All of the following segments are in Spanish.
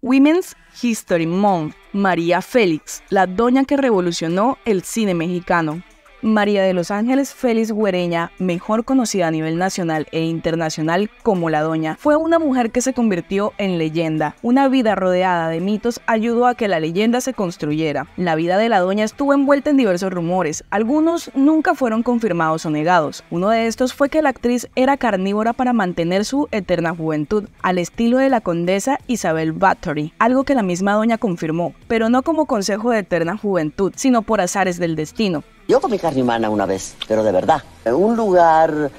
Women's History Month, María Félix, la doña que revolucionó el cine mexicano. María de los Ángeles Félix Güereña, mejor conocida a nivel nacional e internacional como la Doña, fue una mujer que se convirtió en leyenda. Una vida rodeada de mitos ayudó a que la leyenda se construyera. La vida de la Doña estuvo envuelta en diversos rumores, algunos nunca fueron confirmados o negados. Uno de estos fue que la actriz era carnívora para mantener su eterna juventud, al estilo de la condesa Isabel Bathory, algo que la misma Doña confirmó, pero no como consejo de eterna juventud, sino por azares del destino. Yo comí carne humana una vez, pero de verdad. En un lugar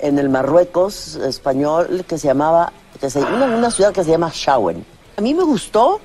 en el Marruecos español que se llamaba, una ciudad que se llama Shawen. A mí me gustó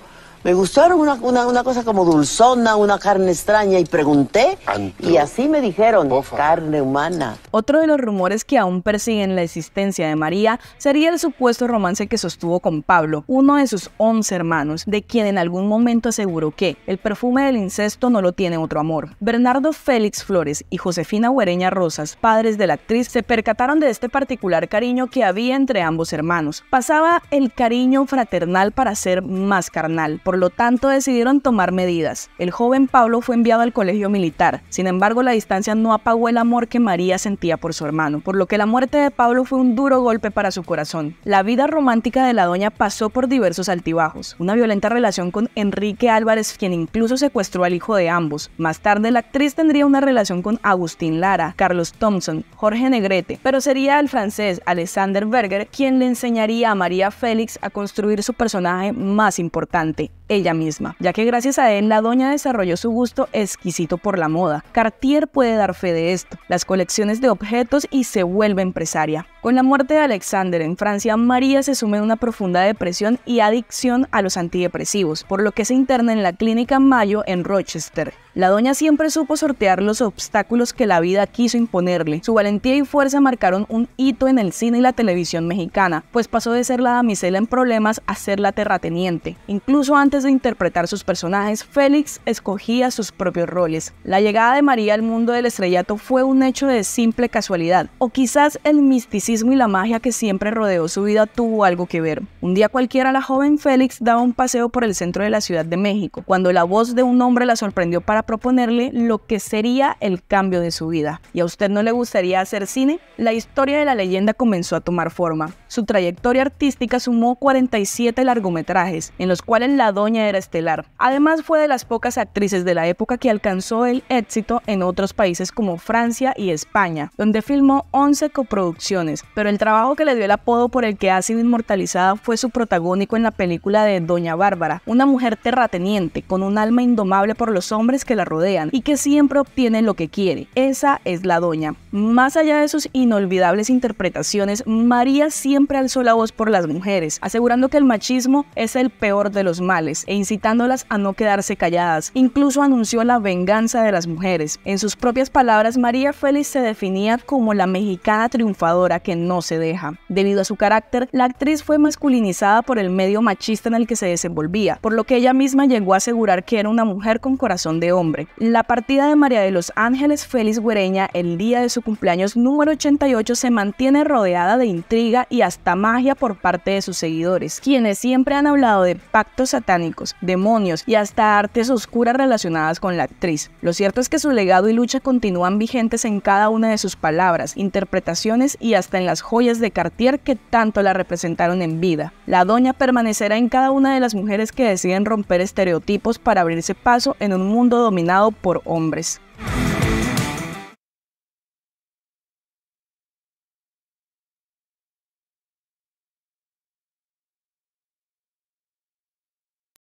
me gustaron una, cosa como dulzona, una carne extraña y pregunté y así me dijeron, carne humana. Otro de los rumores que aún persiguen la existencia de María sería el supuesto romance que sostuvo con Pablo, uno de sus once hermanos, de quien en algún momento aseguró que el perfume del incesto no lo tiene otro amor. Bernardo Félix Flores y Josefina Huereña Rosas, padres de la actriz, se percataron de este particular cariño que había entre ambos hermanos. Pasaba el cariño fraternal para ser más carnal, por lo tanto decidieron tomar medidas. El joven Pablo fue enviado al colegio militar, sin embargo la distancia no apagó el amor que María sentía por su hermano, por lo que la muerte de Pablo fue un duro golpe para su corazón. La vida romántica de la doña pasó por diversos altibajos, una violenta relación con Enrique Álvarez, quien incluso secuestró al hijo de ambos. Más tarde la actriz tendría una relación con Agustín Lara, Carlos Thompson, Jorge Negrete, pero sería el francés Alexander Berger quien le enseñaría a María Félix a construir su personaje más importante, ella misma, ya que gracias a él la doña desarrolló su gusto exquisito por la moda. Cartier puede dar fe de esto, las colecciones de objetos y se vuelve empresaria. Con la muerte de Alexander en Francia, María se sume en una profunda depresión y adicción a los antidepresivos, por lo que se interna en la clínica Mayo en Rochester. La doña siempre supo sortear los obstáculos que la vida quiso imponerle. Su valentía y fuerza marcaron un hito en el cine y la televisión mexicana, pues pasó de ser la damisela en problemas a ser la terrateniente. Incluso antes de interpretar sus personajes, Félix escogía sus propios roles. La llegada de María al mundo del estrellato fue un hecho de simple casualidad, o quizás el misticismo y la magia que siempre rodeó su vida tuvo algo que ver. Un día cualquiera la joven Félix daba un paseo por el centro de la Ciudad de México, cuando la voz de un hombre la sorprendió para proponerle lo que sería el cambio de su vida. ¿Y a usted no le gustaría hacer cine? La historia de la leyenda comenzó a tomar forma. Su trayectoria artística sumó 47 largometrajes, en los cuales la doña era estelar. Además fue de las pocas actrices de la época que alcanzó el éxito en otros países como Francia y España, donde filmó 11 coproducciones, pero el trabajo que le dio el apodo por el que ha sido inmortalizada fue su protagónico en la película de Doña Bárbara, una mujer terrateniente con un alma indomable por los hombres que la rodean y que siempre obtiene lo que quiere. Esa es la doña. Más allá de sus inolvidables interpretaciones, María siempre alzó la voz por las mujeres, asegurando que el machismo es el peor de los males e incitándolas a no quedarse calladas. Incluso anunció la venganza de las mujeres. En sus propias palabras, María Félix se definía como la mexicana triunfadora que no se deja. Debido a su carácter, la actriz fue masculinizada por el medio machista en el que se desenvolvía, por lo que ella misma llegó a asegurar que era una mujer con corazón de hombre. La partida de María de los Ángeles Félix Güereña el día de su cumpleaños número 88 se mantiene rodeada de intriga y hasta magia por parte de sus seguidores, quienes siempre han hablado de pactos satánicos, demonios y hasta artes oscuras relacionadas con la actriz. Lo cierto es que su legado y lucha continúan vigentes en cada una de sus palabras, interpretaciones y hasta en las joyas de Cartier que tanto la representaron en vida. La doña permanecerá en cada una de las mujeres que deciden romper estereotipos para abrirse paso en un mundo dominado por hombres.